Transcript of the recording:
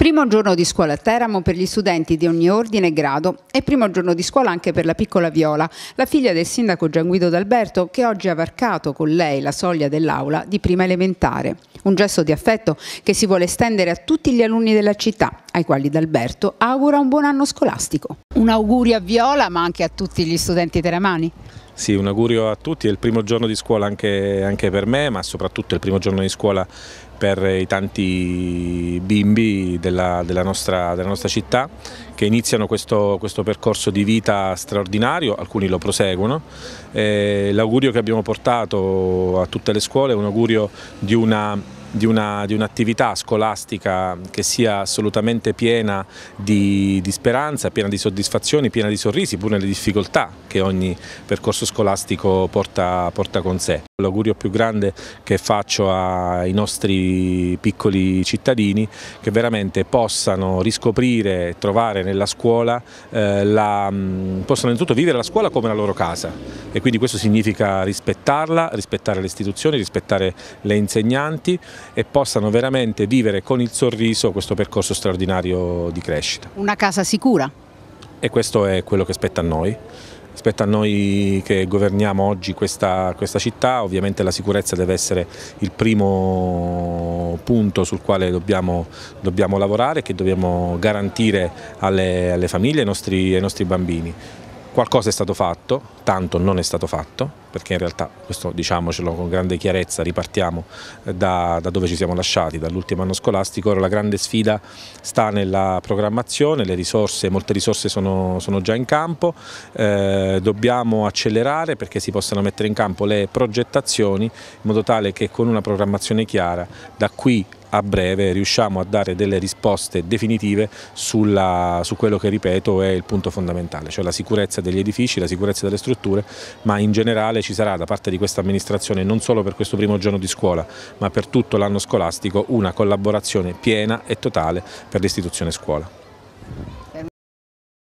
Primo giorno di scuola a Teramo per gli studenti di ogni ordine e grado e primo giorno di scuola anche per la piccola Viola, la figlia del sindaco Gianguido D'Alberto che oggi ha varcato con lei la soglia dell'aula di prima elementare. Un gesto di affetto che si vuole estendere a tutti gli alunni della città, ai quali D'Alberto augura un buon anno scolastico. Un augurio a Viola ma anche a tutti gli studenti teramani. Sì, un augurio a tutti, è il primo giorno di scuola anche, anche per me, ma soprattutto il primo giorno di scuola per i tanti bimbi della, della, nostra, della nostra, città che iniziano questo, questo, percorso di vita straordinario, alcuni lo proseguono. Eh, l'augurio che abbiamo portato a tutte le scuole è un augurio di una di un'attività scolastica che sia assolutamente piena di, di, speranza, piena di soddisfazioni, piena di sorrisi, pur nelle difficoltà che ogni percorso scolastico porta, porta con sé. L'augurio più grande che faccio ai nostri piccoli cittadini che veramente possano riscoprire e trovare nella scuola, eh, la, mm, possano innanzitutto vivere la scuola come la loro casa e quindi questo significa rispettarla, rispettare le istituzioni, rispettare le insegnanti e possano veramente vivere con il sorriso questo percorso straordinario di crescita. Una casa sicura? E questo è quello che spetta a noi. Spetta a noi che governiamo oggi questa, questa, città, ovviamente la sicurezza deve essere il primo punto sul quale dobbiamo, dobbiamo lavorare, che dobbiamo garantire alle, alle famiglie e ai nostri bambini. Qualcosa è stato fatto, tanto non è stato fatto, perché in realtà, questo diciamocelo con grande chiarezza, ripartiamo eh, da, da dove ci siamo lasciati, dall'ultimo anno scolastico, ora la grande sfida sta nella programmazione, le risorse, molte risorse sono, sono, già in campo, eh, dobbiamo accelerare perché si possano mettere in campo le progettazioni in modo tale che con una programmazione chiara da qui a breve riusciamo a dare delle risposte definitive sulla, su quello che ripeto è il punto fondamentale, cioè la sicurezza degli edifici, la sicurezza delle strutture, ma in generale ci sarà da parte di questa amministrazione non solo per questo primo giorno di scuola, ma per tutto l'anno scolastico una collaborazione piena e totale per l'istituzione scuola.